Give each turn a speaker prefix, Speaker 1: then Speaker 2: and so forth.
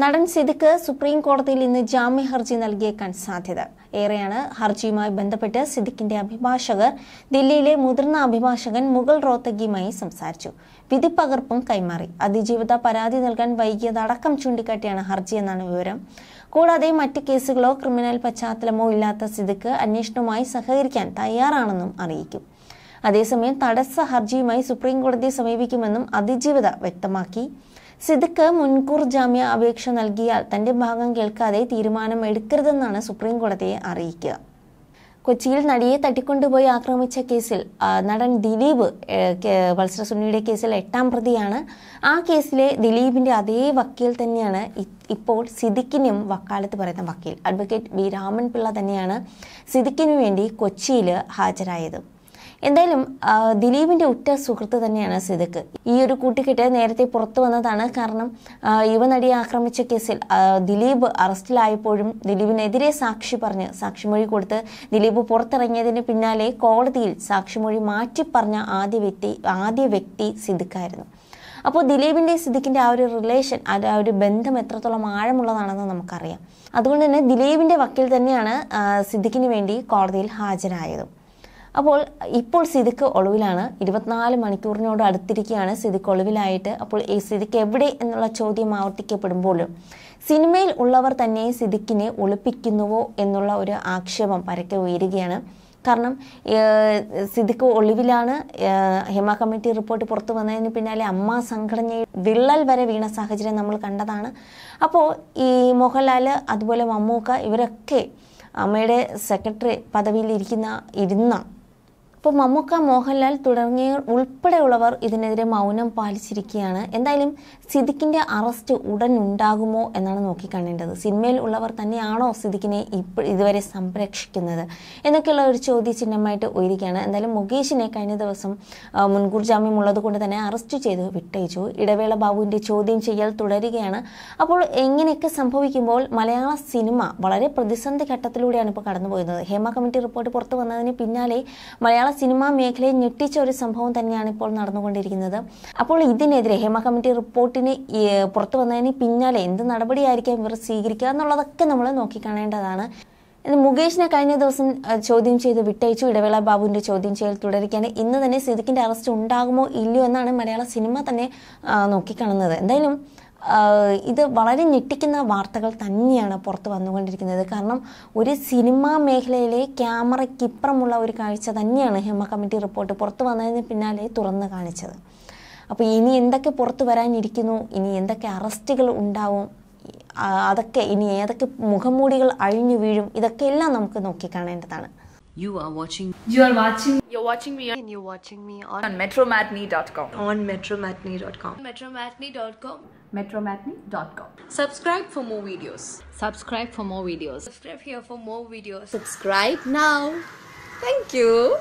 Speaker 1: നടൻ സിദ്ദിഖ് സുപ്രീം കോടതിയിൽ ഇന്ന് ജാമ്യ ഹർജി നൽകിയേക്കാൻ സാധ്യത ഏറെയാണ് ഹർജിയുമായി ബന്ധപ്പെട്ട് സിദ്ദിഖിന്റെ അഭിഭാഷകർ ദില്ലിയിലെ മുതിർന്ന അഭിഭാഷകൻ മുഗൾ റോത്തഗിയുമായി സംസാരിച്ചു വിധി പകർപ്പും കൈമാറി അതിജീവിത പരാതി നൽകാൻ വൈകിയതടക്കം ചൂണ്ടിക്കാട്ടിയാണ് ഹർജി എന്നാണ് വിവരം കൂടാതെ മറ്റ് കേസുകളോ ക്രിമിനൽ പശ്ചാത്തലമോ ഇല്ലാത്ത സിദ്ദിഖ് അന്വേഷണവുമായി സഹകരിക്കാൻ തയ്യാറാണെന്നും അറിയിക്കും അതേസമയം തടസ്സ ഹർജിയുമായി സുപ്രീം കോടതിയെ സമീപിക്കുമെന്നും അതിജീവിത വ്യക്തമാക്കി സിദ്ദിഖ് മുൻകൂർ ജാമ്യ അപേക്ഷ നൽകിയാൽ തന്റെ ഭാഗം കേൾക്കാതെ തീരുമാനം എടുക്കരുതെന്നാണ് സുപ്രീം കോടതിയെ അറിയിക്കുക കൊച്ചിയിൽ നടിയെ തട്ടിക്കൊണ്ടുപോയി ആക്രമിച്ച കേസിൽ നടൻ ദിലീപ് മത്സര സുനിയുടെ കേസിൽ എട്ടാം പ്രതിയാണ് ആ കേസിലെ ദിലീപിന്റെ അതേ വക്കീൽ തന്നെയാണ് ഇപ്പോൾ സിദിക്കിനും വക്കാലത്ത് പറയുന്ന വക്കീൽ അഡ്വക്കേറ്റ് ബി പിള്ള തന്നെയാണ് സിദിക്കിനു വേണ്ടി കൊച്ചിയിൽ ഹാജരായത് എന്തായാലും ദിലീപിൻ്റെ ഉറ്റ സുഹൃത്ത് തന്നെയാണ് സിദ്ദിഖ് ഈ ഒരു കൂട്ടിക്കെട്ട് നേരത്തെ പുറത്തു വന്നതാണ് കാരണം യുവനടിയെ ആക്രമിച്ച കേസിൽ ദിലീപ് അറസ്റ്റിലായപ്പോഴും ദിലീപിനെതിരെ സാക്ഷി പറഞ്ഞ് സാക്ഷിമൊഴി കൊടുത്ത് ദിലീപ് പുറത്തിറങ്ങിയതിന് പിന്നാലെ കോടതിയിൽ സാക്ഷിമൊഴി മാറ്റി പറഞ്ഞ ആദ്യ വ്യക്തി ആദ്യ വ്യക്തി സിദ്ദിഖായിരുന്നു അപ്പോൾ ദിലീപിൻ്റെ സിദ്ദിഖിൻ്റെ ആ ഒരു റിലേഷൻ ആ ഒരു ബന്ധം എത്രത്തോളം ആഴമുള്ളതാണെന്ന് നമുക്കറിയാം അതുകൊണ്ട് തന്നെ ദിലീപിൻ്റെ വക്കീൽ തന്നെയാണ് സിദ്ദിഖിന് വേണ്ടി കോടതിയിൽ ഹാജരായതും അപ്പോൾ ഇപ്പോൾ സിദിക്ക് ഒളിവിലാണ് ഇരുപത്തിനാല് മണിക്കൂറിനോട് അടുത്തിരിക്കുകയാണ് സിദിക്ക് ഒളിവിലായിട്ട് അപ്പോൾ ഈ സിദിക്ക് എവിടെ എന്നുള്ള ചോദ്യം ആവർത്തിക്കപ്പെടുമ്പോഴും സിനിമയിൽ ഉള്ളവർ തന്നെ സിദിക്കിനെ ഒളിപ്പിക്കുന്നുവോ എന്നുള്ള ഒരു ആക്ഷേപം പരക്കെ ഉയരുകയാണ് കാരണം സിദിക്ക് ഒളിവിലാണ് ഹിമ കമ്മിറ്റി റിപ്പോർട്ട് പുറത്തു വന്നതിന് പിന്നാലെ അമ്മ സംഘടനയിൽ വിള്ളൽ വരെ വീണ സാഹചര്യം നമ്മൾ കണ്ടതാണ് അപ്പോൾ ഈ മോഹൻലാൽ അതുപോലെ മമ്മൂക്ക ഇവരൊക്കെ അമ്മയുടെ സെക്രട്ടറി പദവിയിൽ ഇരിക്കുന്ന ഇരുന്ന ഇപ്പോൾ മമ്മൂക്ക മോഹൻലാൽ തുടങ്ങിയവർ ഉൾപ്പെടെയുള്ളവർ ഇതിനെതിരെ മൗനം പാലിച്ചിരിക്കുകയാണ് എന്തായാലും സിദിഖിൻ്റെ അറസ്റ്റ് ഉടൻ ഉണ്ടാകുമോ എന്നാണ് നോക്കിക്കാണേണ്ടത് സിനിമയിൽ ഉള്ളവർ തന്നെയാണോ സിദിഖിനെ ഇപ്പോൾ ഇതുവരെ സംരക്ഷിക്കുന്നത് എന്നൊക്കെയുള്ള ഒരു ചോദ്യചിഹ്നമായിട്ട് ഉയരുകയാണ് എന്തായാലും മുകേഷിനെ കഴിഞ്ഞ ദിവസം മുൻകൂർ ജാമ്യം കൊണ്ട് തന്നെ അറസ്റ്റ് ചെയ്തു വിട്ടയച്ചു ഇടവേള ബാബുവിൻ്റെ ചോദ്യം ചെയ്യൽ തുടരുകയാണ് അപ്പോൾ എങ്ങനെയൊക്കെ സംഭവിക്കുമ്പോൾ മലയാള സിനിമ വളരെ പ്രതിസന്ധി ഘട്ടത്തിലൂടെയാണ് ഇപ്പോൾ കടന്നുപോയത് ഹേമ കമ്മിറ്റി റിപ്പോർട്ട് പുറത്തു വന്നതിന് പിന്നാലെ മലയാള സിനിമാ മേഖലയെ ഞെട്ടിച്ച ഒരു സംഭവം തന്നെയാണ് ഇപ്പോൾ നടന്നുകൊണ്ടിരിക്കുന്നത് അപ്പോൾ ഇതിനെതിരെ ഹേമ കമ്മിറ്റി റിപ്പോർട്ടിന് പുറത്തു വന്നതിന് പിന്നാലെ എന്ത് നടപടിയായിരിക്കാം ഇവർ സ്വീകരിക്കുക എന്നുള്ളതൊക്കെ നമ്മൾ നോക്കിക്കാണേണ്ടതാണ് മുകേഷിനെ കഴിഞ്ഞ ദിവസം ചോദ്യം ചെയ്ത് വിട്ടയച്ചു ഇടവേള ബാബുവിന്റെ ചോദ്യം ചെയ്യൽ തുടരുകയാണ് ഇന്ന് തന്നെ സിദ്ദിഖിന്റെ അറസ്റ്റ് ഉണ്ടാകുമോ ഇല്ലയോ എന്നാണ് മലയാള സിനിമ തന്നെ നോക്കിക്കാണുന്നത് എന്തായാലും ഇത് വളരെ ഞെട്ടിക്കുന്ന വാർത്തകൾ തന്നെയാണ് പുറത്ത് വന്നുകൊണ്ടിരിക്കുന്നത് കാരണം ഒരു സിനിമാ മേഖലയിലെ ക്യാമറയ്ക്കിപ്പുറമുള്ള ഒരു കാഴ്ച തന്നെയാണ് ഹേമ കമ്മിറ്റി റിപ്പോർട്ട് പുറത്ത് വന്നതിന് പിന്നാലെ തുറന്നു കാണിച്ചത് അപ്പോൾ ഇനി എന്തൊക്കെ പുറത്തു വരാനിരിക്കുന്നു ഇനി എന്തൊക്കെ അറസ്റ്റുകൾ ഉണ്ടാവും അതൊക്കെ ഇനി ഏതൊക്കെ മുഖംമൂടികൾ അഴിഞ്ഞു വീഴും ഇതൊക്കെ എല്ലാം നമുക്ക് നോക്കിക്കാണേണ്ടതാണ് You are watching. You are watching. You're watching me. On, and you're watching me on, on metromatney.com. On metromatney.com. Metromatney.com. Metromatney.com. Subscribe for more videos. Subscribe for more videos. Subscribe here for more videos. Subscribe now. Thank you.